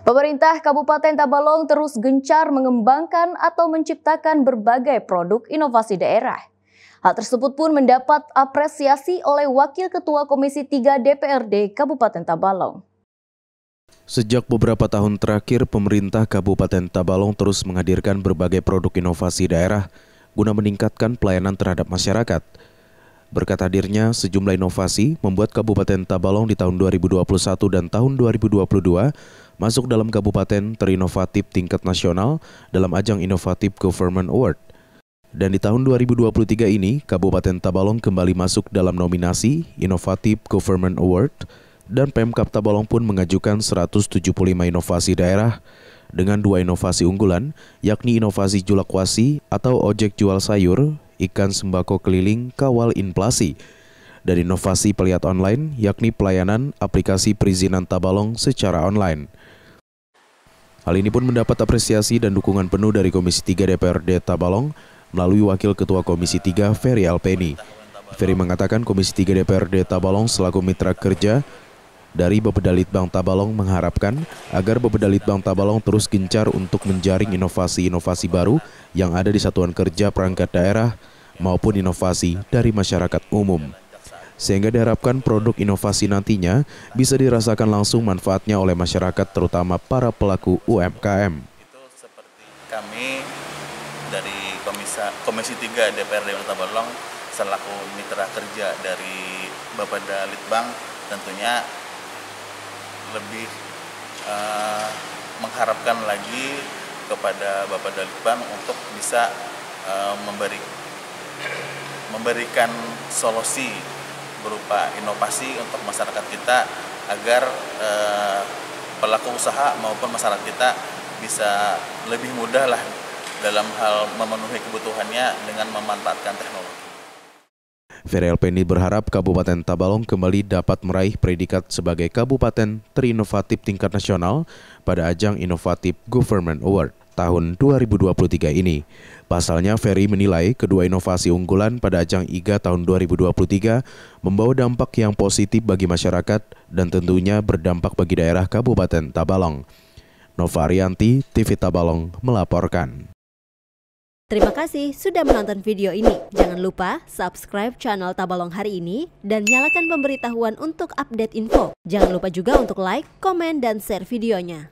Pemerintah Kabupaten Tabalong terus gencar mengembangkan atau menciptakan berbagai produk inovasi daerah. Hal tersebut pun mendapat apresiasi oleh Wakil Ketua Komisi 3 DPRD Kabupaten Tabalong. Sejak beberapa tahun terakhir, pemerintah Kabupaten Tabalong terus menghadirkan berbagai produk inovasi daerah guna meningkatkan pelayanan terhadap masyarakat. Berkat hadirnya sejumlah inovasi, membuat Kabupaten Tabalong di tahun 2021 dan tahun 2022 masuk dalam kabupaten terinovatif tingkat nasional dalam ajang inovatif Government Award. Dan di tahun 2023 ini, Kabupaten Tabalong kembali masuk dalam nominasi inovatif Government Award dan Pemkap Tabalong pun mengajukan 175 inovasi daerah dengan dua inovasi unggulan, yakni inovasi julakwasi atau ojek jual sayur, ikan sembako keliling, kawal inflasi, dan inovasi peliat online yakni pelayanan aplikasi perizinan Tabalong secara online. Hal ini pun mendapat apresiasi dan dukungan penuh dari Komisi 3 DPRD Tabalong melalui Wakil Ketua Komisi 3 Ferry Alpeni. Ferry mengatakan Komisi 3 DPRD Tabalong selaku mitra kerja dari Litbang Tabalong mengharapkan agar Litbang Tabalong terus gencar untuk menjaring inovasi-inovasi baru yang ada di satuan kerja perangkat daerah maupun inovasi dari masyarakat umum sehingga diharapkan produk inovasi nantinya bisa dirasakan langsung manfaatnya oleh masyarakat terutama para pelaku UMKM. Itu seperti kami dari Komisa, Komisi 3 DPRD Kota Balong selaku mitra kerja dari Bapenda Litbang tentunya lebih uh, mengharapkan lagi kepada Bapak Litbang untuk bisa uh, memberi memberikan solusi berupa inovasi untuk masyarakat kita agar eh, pelaku usaha maupun masyarakat kita bisa lebih mudah lah dalam hal memenuhi kebutuhannya dengan memanfaatkan teknologi. Ferel Penny berharap Kabupaten Tabalong kembali dapat meraih predikat sebagai Kabupaten Terinovatif Tingkat Nasional pada ajang Inovatif Government Award tahun 2023 ini. Pasalnya, Ferry menilai kedua inovasi unggulan pada ajang IGA tahun 2023 membawa dampak yang positif bagi masyarakat dan tentunya berdampak bagi daerah Kabupaten Tabalong. Novarianti, TV Tabalong melaporkan. Terima kasih sudah menonton video ini. Jangan lupa subscribe channel Tabalong hari ini dan nyalakan pemberitahuan untuk update info. Jangan lupa juga untuk like, komen, dan share videonya.